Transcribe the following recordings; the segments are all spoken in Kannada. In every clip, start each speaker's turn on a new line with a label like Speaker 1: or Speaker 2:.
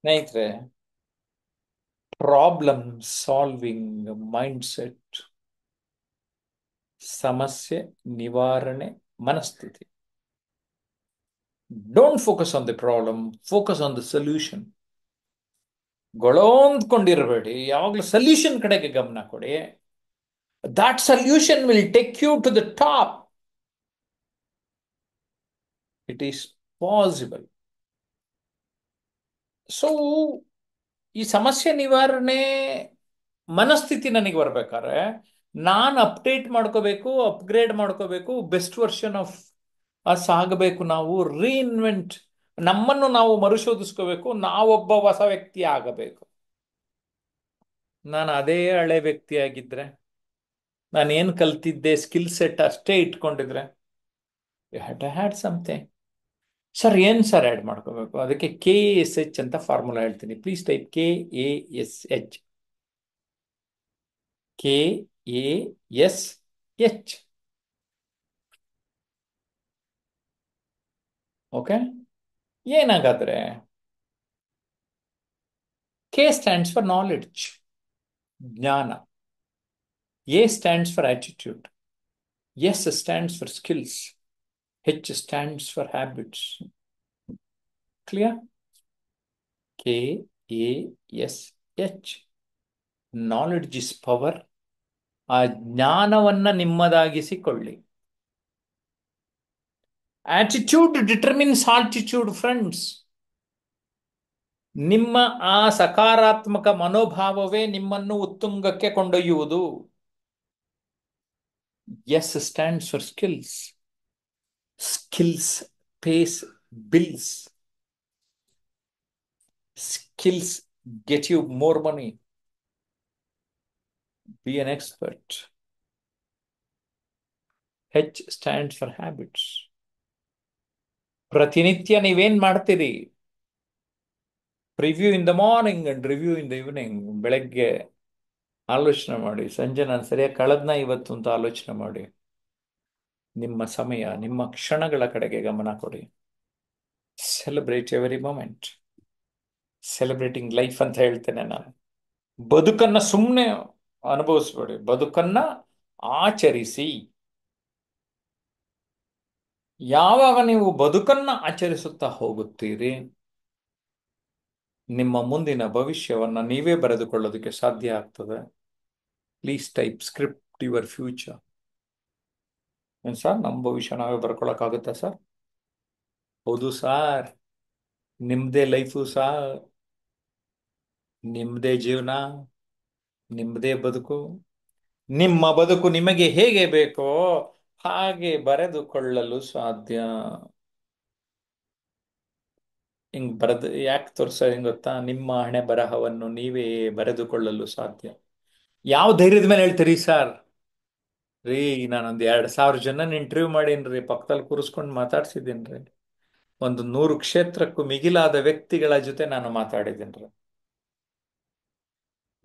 Speaker 1: ಸ್ನೇಹಿತರೆ ಪ್ರಾಬ್ಲಮ್ ಸಾಲ್ವಿಂಗ್ ಮೈಂಡ್ಸೆಟ್ ಸಮಸ್ಯೆ ನಿವಾರಣೆ ಮನಸ್ಥಿತಿ don't focus on the problem focus on the solution ಗೊಳೋ ಯಾವಾಗಲೂ ಸೊಲ್ಯೂಷನ್ ಕಡೆಗೆ ಗಮನ ಕೊಡಿ that solution will take you to the top it is possible so ಈ ಸಮಸ್ಯೆ ನಿವಾರಣೆ ಮನಸ್ಥಿತಿ ನನಗೆ ಬರ್ಬೇಕಾದ್ರೆ ನಾನು ಅಪ್ಡೇಟ್ ಮಾಡ್ಕೋಬೇಕು ಅಪ್ಗ್ರೇಡ್ ಮಾಡ್ಕೋಬೇಕು ಬೆಸ್ಟ್ ವರ್ಷನ್ ಆಫ್ ಅಸ್ ಆಗಬೇಕು ನಾವು ರೀಇನ್ವೆಂಟ್ ನಮ್ಮನ್ನು ನಾವು ಮರುಶೋಧಿಸ್ಕೋಬೇಕು ನಾವೊಬ್ಬ ಹೊಸ ವ್ಯಕ್ತಿ ಆಗಬೇಕು ನಾನು ಅದೇ ಹಳೆ ವ್ಯಕ್ತಿಯಾಗಿದ್ದರೆ ಏನು ಕಲ್ತಿದ್ದೆ ಸ್ಕಿಲ್ ಸೆಟ್ ಅಷ್ಟೇ ಇಟ್ಕೊಂಡಿದ್ರೆ you had had something sir ಏನು ಸರ್ ಆ್ಯಡ್ ಮಾಡ್ಕೋಬೇಕು ಅದಕ್ಕೆ ಕೆ ಎಸ್ ಎಚ್ ಅಂತ ಫಾರ್ಮುಲಾ ಹೇಳ್ತೀನಿ please type K A S H K A S H okay ಏನಾಗಾದ್ರೆ ಕೆ ಸ್ಟ್ಯಾಂಡ್ಸ್ ಫಾರ್ ನಾಲೆಡ್ಜ್ ಜ್ಞಾನ A stands for attitude S stands for skills H stands for habits. Clear? K A S H. Knowledge is power ಆ ಜ್ಞಾನವನ್ನು ನಿಮ್ಮದಾಗಿಸಿಕೊಳ್ಳಿ ಆಟಿಟ್ಯೂಡ್ ಡಿಟರ್ಮಿನ್ಸ್ ಆಲ್ಟಿಟ್ಯೂಡ್ ಫ್ರೆಂಡ್ಸ್ ನಿಮ್ಮ ಆ ಸಕಾರಾತ್ಮಕ ಮನೋಭಾವವೇ ನಿಮ್ಮನ್ನು ಉತ್ತುಂಗಕ್ಕೆ ಕೊಂಡೊಯ್ಯುವುದು S stands for skills skills pays bills skills get you more money be an expert H stand for habits ಪ್ರತಿನಿತ್ಯ ನೀವೇನ್ ಮಾಡ್ತೀರಿ review in the morning and review in the evening ಬೆಳಗ್ಗೆ ಆಲೋಚನೆ ಮಾಡಿ ಸಂಜೆ ನಾನು ಸರಿಯಾಗಿ ಕಳೆದ್ನ ಇವತ್ತು ಅಂತ ಆಲೋಚನೆ ಮಾಡಿ ನಿಮ್ಮ ಸಮಯ ನಿಮ್ಮ ಕ್ಷಣಗಳ ಕಡೆಗೆ ಗಮನ ಕೊಡಿ celebrate every moment celebrating life ಅಂತ ಹೇಳ್ತೇನೆ ನಾನು ಬದುಕನ್ನ ಸುಮ್ಮನೆ ಅನುಭವಿಸ್ಬೇಡಿ ಬದುಕನ್ನ ಆಚರಿಸಿ ಯಾವಾಗ ನೀವು ಬದುಕನ್ನ ಆಚರಿಸುತ್ತಾ ಹೋಗುತ್ತೀರಿ ನಿಮ್ಮ ಮುಂದಿನ ಭವಿಷ್ಯವನ್ನು ನೀವೇ ಬರೆದುಕೊಳ್ಳೋದಕ್ಕೆ ಸಾಧ್ಯ ಆಗ್ತದೆ please type script your future ಏನು ಸರ್ ನಮ್ಮ ಭವಿಷ್ಯ ನಾವೇ ಬರ್ಕೊಳಕ್ಕಾಗುತ್ತಾ ಸರ್ ಹೌದು ಸಾರ್ ನಿಮ್ಮದೇ ಲೈಫು ಸಾರ್ ನಿಮ್ಮದೇ ಜೀವನ ನಿಮ್ಮದೇ ಬದುಕು ನಿಮ್ಮ ಬದುಕು ನಿಮಗೆ ಹೇಗೆ ಬೇಕೋ ಹಾಗೆ ಬರೆದುಕೊಳ್ಳಲು ಸಾಧ್ಯ ಹಿಂಗ್ ಬರೆದು ಯಾಕೆ ತೋರ್ಸೋದು ಹಿಂಗ್ ಗೊತ್ತಾ ನಿಮ್ಮ ಹಣೆ ಬರಹವನ್ನು ನೀವೇ ಬರೆದುಕೊಳ್ಳಲು ಸಾಧ್ಯ ಯಾವ ಧೈರ್ಯದ ಮೇಲೆ ಹೇಳ್ತೀರಿ ಸರ್ ರೀ ನಾನೊಂದು ಎರಡು ಸಾವಿರ ಜನ ಇಂಟರ್ವ್ಯೂ ಮಾಡೀನಿ ಪಕ್ಕದಲ್ಲಿ ಕೂರಿಸ್ಕೊಂಡು ಮಾತಾಡ್ಸಿದ್ದೀನಿ ರೀ ಒಂದು ನೂರು ಕ್ಷೇತ್ರಕ್ಕೂ ಮಿಗಿಲಾದ ವ್ಯಕ್ತಿಗಳ ಜೊತೆ ನಾನು ಮಾತಾಡಿದ್ದೀನಿ ರೀ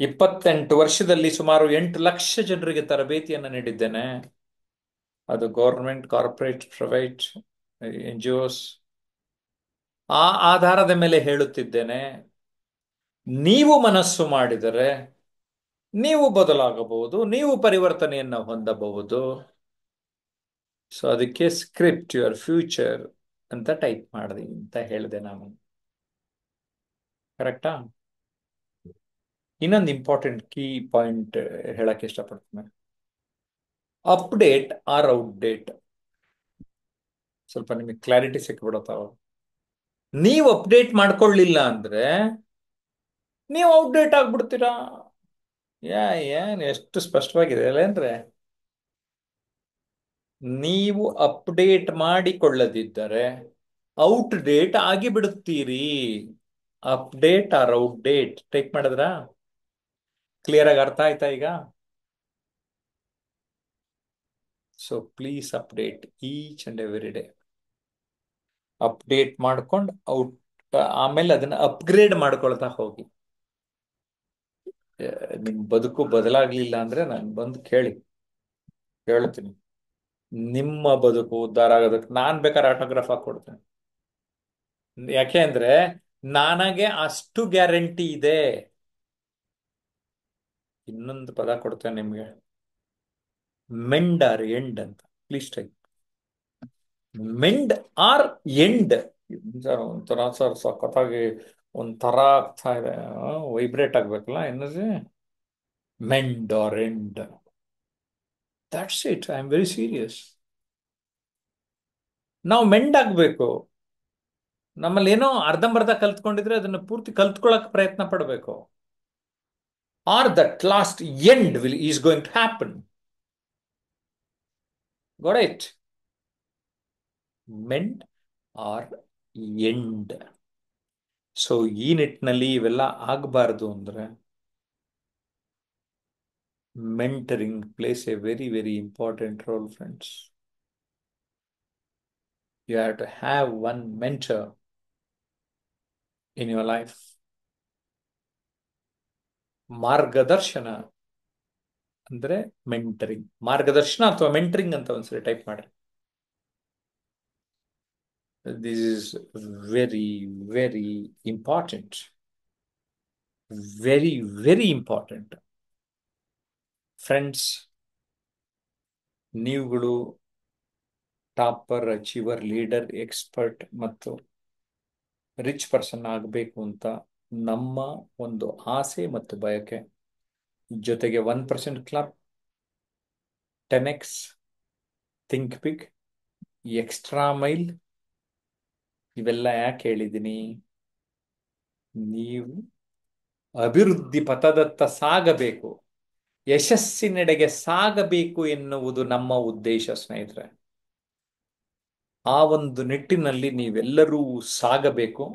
Speaker 1: ಇಪ್ಪತ್ತೆಂಟು ವರ್ಷದಲ್ಲಿ ಸುಮಾರು ಎಂಟು ಲಕ್ಷ ಜನರಿಗೆ ತರಬೇತಿಯನ್ನು ನೀಡಿದ್ದೇನೆ ಅದು government corporate private N G Os ಆ ಆಧಾರದ ಮೇಲೆ ಹೇಳುತ್ತಿದ್ದೇನೆ ನೀವು ಮನಸ್ಸು ಮಾಡಿದರೆ ನೀವು ಬದಲಾಗಬಹುದು ನೀವು ಪರಿವರ್ತನೆಯನ್ನು ಹೊಂದಬಹುದು ಸೊ ಅದಕ್ಕೆ ಸ್ಕ್ರಿಪ್ಟ್ ಯುವರ್ ಫ್ಯೂಚರ್ ಅಂತ ಟೈಪ್ ಮಾಡಿದೆ ಅಂತ ಹೇಳಿದೆ ನಾನು ಕರೆಕ್ಟಾ ಇನ್ನೊಂದು ಇಂಪಾರ್ಟೆಂಟ್ ಕೀ ಪಾಯಿಂಟ್ ಹೇಳಕ್ಕೆ ಇಷ್ಟಪಡ್ತೀನಿ ಅಪ್ಡೇಟ್ ಆರ್ ಔಟ್ಡೇಟ್ ಸ್ವಲ್ಪ ನಿಮಗೆ ಕ್ಲಾರಿಟಿ ಸಿಕ್ಬಿಡತ್ತಾವ ನೀವು ಅಪ್ಡೇಟ್ ಮಾಡ್ಕೊಳ್ಳಿಲ್ಲ ಅಂದ್ರೆ ನೀವು ಔಟ್ಡೇಟ್ ಆಗ್ಬಿಡ್ತೀರಾ ಯಾ ಏನ್ ಎಷ್ಟು ಸ್ಪಷ್ಟವಾಗಿದೆ ಅಂದ್ರೆ ನೀವು ಅಪ್ಡೇಟ್ ಮಾಡಿಕೊಳ್ಳದಿದ್ದರೆ ಔಟ್ ಡೇಟ್ ಆಗಿ ಬಿಡುತ್ತೀರಿ update or out date take ಮಾಡಿದ್ರಾ ಕ್ಲಿಯರ್ ಆಗಿ ಅರ್ಥ ಆಯ್ತಾ ಈಗ so please update each and every day update ಮಾಡ್ಕೊಂಡು ಔಟ್ ಆಮೇಲೆ ಅದನ್ನ ಅಪ್ಗ್ರೇಡ್ ಮಾಡ್ಕೊಳ್ತಾ ಹೋಗಿ ನಿಮ್ ಬದುಕು ಬದಲಾಗ್ಲಿಲ್ಲ ಅಂದ್ರೆ ನಾನು ಬಂದು ಕೇಳಿ ಹೇಳ್ತೀನಿ ನಿಮ್ಮ ಬದುಕು ಉದ್ಧಾರ ಆಗೋದಕ್ಕೆ ನಾನ್ ಬೇಕಾದ್ರೆ ಆಟೋಗ್ರಾಫ್ ಕೊಡ್ತೇನೆ ಯಾಕೆ ಅಂದ್ರೆ ನನಗೆ ಅಷ್ಟು ಗ್ಯಾರಂಟಿ ಇದೆ ಇನ್ನೊಂದು ಪದ ಕೊಡ್ತೇನೆ ನಿಮ್ಗೆ ಮೆಂಡ್ ಆರ್ ಎಂಡ್ ಅಂತ please type mend or end ಒಂಥರ ಸರ್ ಸಖತ್ತಾಗಿ ಒಂಥರ ಆಗ್ತಾ ಇದೆ ವೈಬ್ರೇಟ್ ಆಗ್ಬೇಕಲ್ಲ energy mend or end that's it I am very serious ನಾವು ಮೆಂಡ್ ಆಗಬೇಕು ನಮ್ಮಲ್ಲಿ ಏನೋ ಅರ್ಧಂಬರ್ಧ ಕಲ್ತ್ಕೊಂಡಿದ್ರೆ ಅದನ್ನು ಪೂರ್ತಿ ಕಲ್ತ್ಕೊಳ್ಳೋಕೆ ಪ್ರಯತ್ನ ಪಡಬೇಕು or that last end will is going to happen ಗೊಡೈಟ್ mend mend or end so ಈ ನಿಟ್ಟಿನಲ್ಲಿ ಇವೆಲ್ಲ ಆಗಬಾರ್ದು ಅಂದರೆ mentoring plays a very very important role friends you have to have one mentor in your life ಮಾರ್ಗದರ್ಶನ ಅಂದ್ರೆ ಮೆಂಟರಿಂಗ್ ಮಾರ್ಗದರ್ಶನ ಅಥವಾ ಮೆಂಟರಿಂಗ್ ಅಂತ ಒಂದ್ಸರಿ ಟೈಪ್ ಮಾಡ್ರಿ This is very, very important. Very, very important. Friends ನೀವುಗಳು ಟಾಪರ್ ಅಚೀವರ್ ಲೀಡರ್ ಎಕ್ಸ್ಪರ್ಟ್ ಮತ್ತು ರಿಚ್ ಪರ್ಸನ್ ಆಗಬೇಕು ಅಂತ ನಮ್ಮ ಒಂದು ಆಸೆ ಮತ್ತು ಬಯಕೆ ಜೊತೆಗೆ one percent club ten x think big extra mile ಇವೆಲ್ಲ ಯಾಕೆ ಹೇಳಿದ್ದೀನಿ ನೀವು ಅಭಿವೃದ್ಧಿ ಪಥದತ್ತ ಸಾಗಬೇಕು ಯಶಸ್ಸಿನೆಡೆಗೆ ಸಾಗಬೇಕು ಎನ್ನುವುದು ನಮ್ಮ ಉದ್ದೇಶ ಸ್ನೇಹಿತರೆ ಆ ಒಂದು ನಿಟ್ಟಿನಲ್ಲಿ ನೀವೆಲ್ಲರೂ ಸಾಗಬೇಕು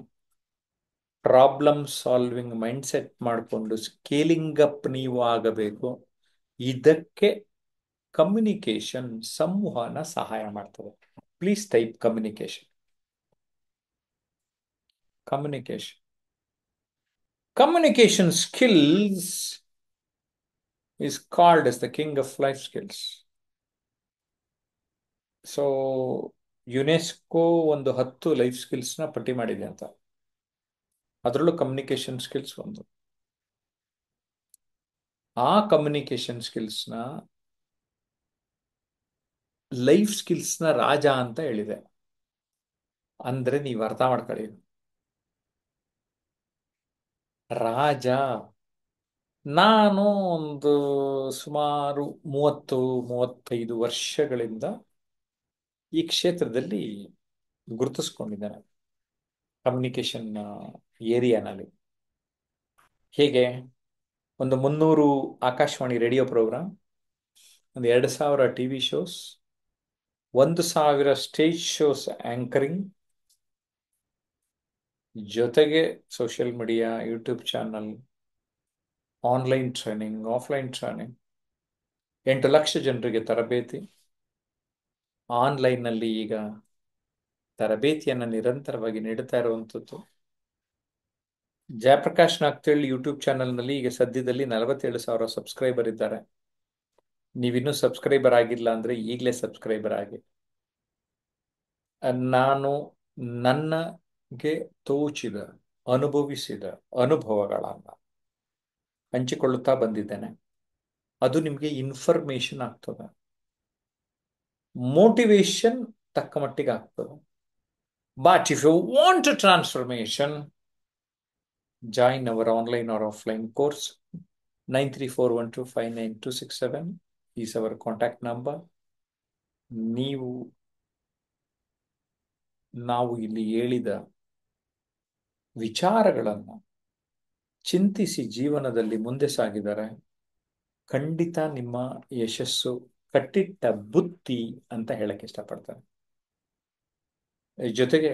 Speaker 1: ಪ್ರಾಬ್ಲಮ್ ಸಾಲ್ವಿಂಗ್ ಮೈಂಡ್ ಸೆಟ್ ಮಾಡಿಕೊಂಡು ಸ್ಕೇಲಿಂಗ್ ಅಪ್ ನೀವು ಆಗಬೇಕು ಇದಕ್ಕೆ ಕಮ್ಯುನಿಕೇಶನ್ ಸಂವಹನ ಸಹಾಯ ಮಾಡ್ತದೆ please type communication communication communication skills is called as the king of life so UNESCO ಒಂದು ಹತ್ತು ಲೈಫ್ ಸ್ಕಿಲ್ಸ್ನ ಪಟ್ಟಿ ಮಾಡಿದೆ ಅಂತ ಅದರಲ್ಲೂ ಕಮ್ಯುನಿಕೇಶನ್ ಸ್ಕಿಲ್ಸ್ ಒಂದು ಆ ಕಮ್ಯುನಿಕೇಶನ್ ಸ್ಕಿಲ್ಸ್ನ ಲೈಫ್ ಸ್ಕಿಲ್ಸ್ನ ರಾಜ ಅಂತ ಹೇಳಿದೆ ಅಂದರೆ ನೀವು ಅರ್ಥ ಮಾಡ್ಕೊಳ್ಳಿ ರಾಜ ನಾನು ಒಂದು ಸುಮಾರು ಮೂವತ್ತು ಮೂವತ್ತೈದು ವರ್ಷಗಳಿಂದ ಈ ಕ್ಷೇತ್ರದಲ್ಲಿ ಗುರುತಿಸ್ಕೊಂಡಿದ್ದೇನೆ ಕಮ್ಯುನಿಕೇಶನ್ ಏರಿಯಾನಲ್ಲಿ ಹೇಗೆ ಒಂದು ಮುನ್ನೂರು ಆಕಾಶವಾಣಿ ರೇಡಿಯೋ ಪ್ರೋಗ್ರಾಮ್ ಒಂದು ಎರಡು ಸಾವಿರ ಟಿ ವಿ ಶೋಸ್ ಒಂದು ಸಾವಿರ ಸ್ಟೇಜ್ ಶೋಸ್ ಆ್ಯಂಕರಿಂಗ್ ಜೊತೆಗೆ social media YouTube channel online training offline training ಎಂಟು ಲಕ್ಷ ಜನರಿಗೆ ತರಬೇತಿ ಆನ್ಲೈನ್ನಲ್ಲಿ ಈಗ ತರಬೇತಿಯನ್ನು ನಿರಂತರವಾಗಿ ನೀಡುತ್ತಾ ಇರುವಂಥದ್ದು ಜಯಪ್ರಕಾಶ್ ನಾಗ್ತೇಳಿ ಯೂಟ್ಯೂಬ್ ಚಾನಲ್ನಲ್ಲಿ ಈಗ ಸದ್ಯದಲ್ಲಿ ನಲವತ್ತೇಳು ಸಾವಿರ ಸಬ್ಸ್ಕ್ರೈಬರ್ ಇದ್ದಾರೆ ನೀವಿನ್ನೂ ಸಬ್ಸ್ಕ್ರೈಬರ್ ಆಗಿಲ್ಲ ಅಂದರೆ ಈಗಲೇ ಸಬ್ಸ್ಕ್ರೈಬರ್ ಆಗಿ ನಾನು ನನ್ನ ಗೆ ತೋಚಿದ ಅನುಭವಿಸಿದ ಅನುಭವಗಳನ್ನು ಹಂಚಿಕೊಳ್ಳುತ್ತಾ ಬಂದಿದ್ದೇನೆ ಅದು ನಿಮಗೆ ಇನ್ಫಾರ್ಮೇಶನ್ ಆಗ್ತದೆ ಮೋಟಿವೇಶನ್ ತಕ್ಕ ಮಟ್ಟಿಗೆ ಆಗ್ತದೆ but if you want transformation join our online or offline course nine three four one two five nine two six seven is our contact number ನೀವು ನಾವು ಇಲ್ಲಿ ಹೇಳಿದ ವಿಚಾರಗಳನ್ನು ಚಿಂತಿಸಿ ಜೀವನದಲ್ಲಿ ಮುಂದೆ ಸಾಗಿದರೆ ಖಂಡಿತ ನಿಮ್ಮ ಯಶಸ್ಸು ಕಟ್ಟಿಟ್ಟ ಬುತ್ತಿ ಅಂತ ಹೇಳಕ್ಕೆ ಇಷ್ಟಪಡ್ತಾರೆ ಜೊತೆಗೆ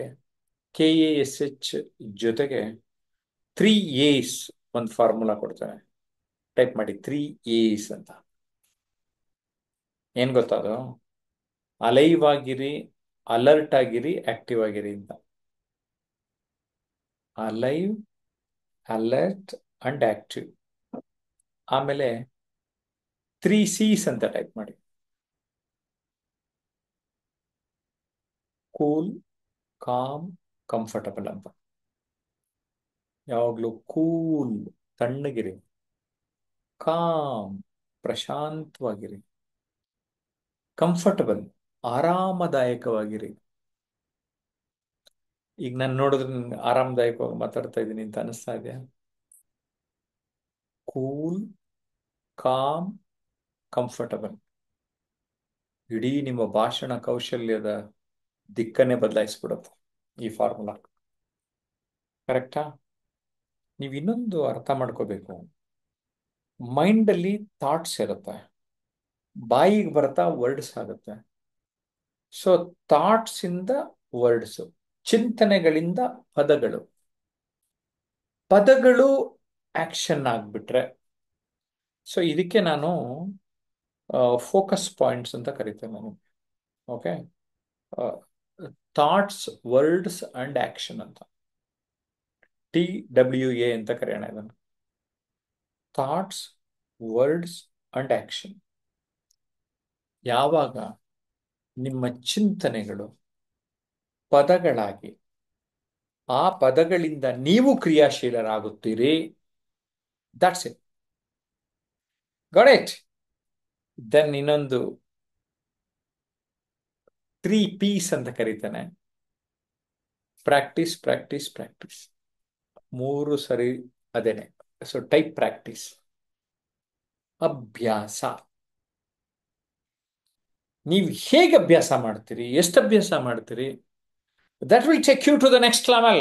Speaker 1: ಕೆ ಎ ಎಸ್ ಎಚ್ ಜೊತೆಗೆ ತ್ರೀ ಎಸ್ ಒಂದು ಫಾರ್ಮುಲಾ ಕೊಡ್ತಾರೆ ಟೈಪ್ ಮಾಡಿ ತ್ರೀ ಎಸ್ ಅಂತ ಏನ್ ಗೊತ್ತಾದ ಅಲೈವ್ ಆಗಿರಿ ಅಲರ್ಟ್ ಆಗಿರಿ ಆಕ್ಟಿವ್ ಆಗಿರಿ ಅಂತ ಅಲೈವ್ ಅಲರ್ಟ್ ಅಂಡ್ ಆಕ್ಟಿವ್ ಆಮೇಲೆ ತ್ರೀ ಸೀಸ್ ಅಂತ ಟೈಪ್ ಮಾಡಿ ಕೂಲ್ ಕಾಮ್ ಕಂಫರ್ಟಬಲ್ ಅಂತ ಯಾವಾಗಲೂ ಕೂಲ್ ತಣ್ಣಗಿರಿ ಕಾಮ್ ಪ್ರಶಾಂತವಾಗಿರಿ ಕಂಫರ್ಟಬಲ್ ಆರಾಮದಾಯಕವಾಗಿರಿ ಈಗ ನಾನು ನೋಡಿದ್ರೆ ಆರಾಮದಾಯಕವಾಗಿ ಮಾತಾಡ್ತಾ ಇದ್ದೀನಿ ಅಂತ ಅನಿಸ್ತಾ ಇದೆಯಾ ಕೂಲ್ ಕಾಮ್ ಕಂಫರ್ಟಬಲ್ ಇಡೀ ನಿಮ್ಮ ಭಾಷಣ ಕೌಶಲ್ಯದ ದಿಕ್ಕನ್ನೇ ಬದಲಾಯಿಸ್ಬಿಡುತ್ತೆ ಈ ಫಾರ್ಮುಲಾ ಕರೆಕ್ಟಾ ನೀವು ಇನ್ನೊಂದು ಅರ್ಥ ಮಾಡ್ಕೋಬೇಕು ಮೈಂಡಲ್ಲಿ ಥಾಟ್ಸ್ ಇರುತ್ತೆ ಬಾಯಿಗೆ ಬರ್ತಾ ವರ್ಡ್ಸ್ ಆಗುತ್ತೆ ಸೊ ಥಾಟ್ಸ್ ವರ್ಡ್ಸು ಚಿಂತನೆಗಳಿಂದ ಪದಗಳು ಪದಗಳು ಆಕ್ಷನ್ ಆಗ್ಬಿಟ್ರೆ ಸೊ ಇದಕ್ಕೆ ನಾನು ಫೋಕಸ್ ಪಾಯಿಂಟ್ಸ್ ಅಂತ ಕರಿತೇನೆ ನಾನು okay thoughts words and action ಅಂತ ಟಿ ಡಬ್ಲ್ಯೂ ಎ ಅಂತ ಕರೆಯೋಣ ಇದನ್ನು ಥಾಟ್ಸ್ ವರ್ಡ್ಸ್ ಅಂಡ್ ಆಕ್ಷನ್ ಯಾವಾಗ ನಿಮ್ಮ ಚಿಂತನೆಗಳು ಪದಗಳಾಗಿ ಆ ಪದಗಳಿಂದ ನೀವು ಕ್ರಿಯಾಶೀಲರಾಗುತ್ತೀರಿ ದಟ್ಸ್ ಇಟ್ ಗಾಟ್ ದೆನ್ ಇನ್ನೊಂದು ತ್ರೀ ಪೀಸ್ ಅಂತ ಕರೀತಾನೆ ಪ್ರಾಕ್ಟೀಸ್ ಪ್ರಾಕ್ಟೀಸ್ ಪ್ರಾಕ್ಟೀಸ್ ಮೂರು ಸರಿ ಅದೇನೆ ಸೊ ಟೈಪ್ ಪ್ರಾಕ್ಟೀಸ್ ಅಭ್ಯಾಸ ನೀವು ಹೇಗೆ ಅಭ್ಯಾಸ ಮಾಡ್ತೀರಿ ಎಷ್ಟು ಅಭ್ಯಾಸ ಮಾಡ್ತೀರಿ That will take you to the next level.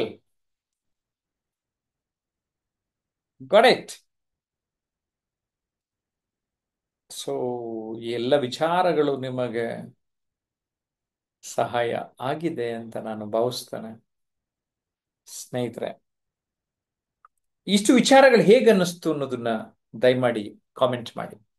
Speaker 1: got it so ಎಲ್ಲ ವಿಚಾರಗಳು ನಿಮಗೆ ಸಹಾಯ ಆಗಿದೆ ಅಂತ ನಾನು ಭಾವಿಸ್ತೇನೆ ಸ್ನೇಹಿತರೆ ಇಷ್ಟು ವಿಚಾರಗಳು ಹೇಗೆ ಅನ್ನಿಸ್ತು ಅನ್ನೋದನ್ನ ದಯಮಾಡಿ ಕಾಮೆಂಟ್ ಮಾಡಿ